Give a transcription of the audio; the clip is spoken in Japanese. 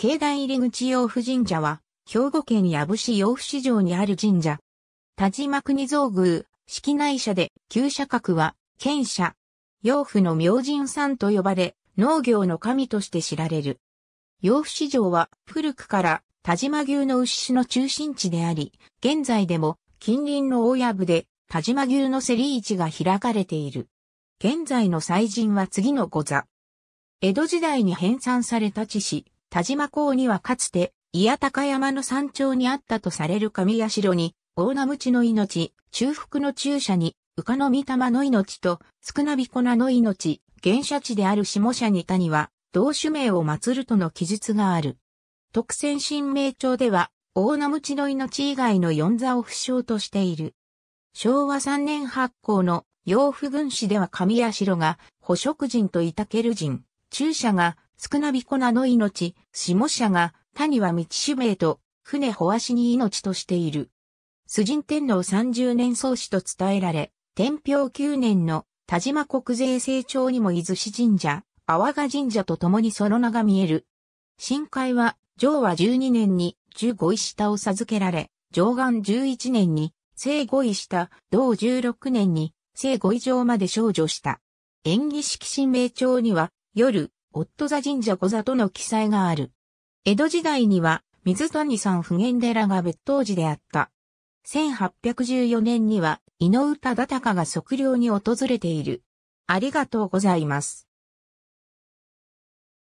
境内入口洋父神社は、兵庫県矢部市養父市場にある神社。田島国造宮、式内社で、旧社格は、県社。養父の明神さんと呼ばれ、農業の神として知られる。養父市場は、古くから、田島牛の牛の中心地であり、現在でも、近隣の大部で、田島牛の競り市が開かれている。現在の祭神は次の御座。江戸時代に編纂された地市。田島港にはかつて、伊谷高山の山頂にあったとされる神社に、大名無知の命、中腹の中射に、宇賀の御霊の命と、少なびこなの命、原社地である下社に谷は、同種名を祀るとの記述がある。特選神明帳では、大名無知の命以外の四座を不詳としている。昭和3年発行の、洋服軍師では神社が、捕食人といたける人、中社が、少なびこなの命、下社が、谷は道し名と、船ほわしに命としている。崇神天皇三十年創始と伝えられ、天平九年の田島国税成長にも伊豆市神社、阿波賀神社と共にその名が見える。深海は、上和十二年に十五位下を授けられ、上岸十一年に聖五位下、同十六年に聖五位上まで少女した。演技式神明帳には、夜、夫座神社小座との記載がある。江戸時代には水谷さん普賢寺が別当寺であった。1814年には井上忠敬が測量に訪れている。ありがとうございます。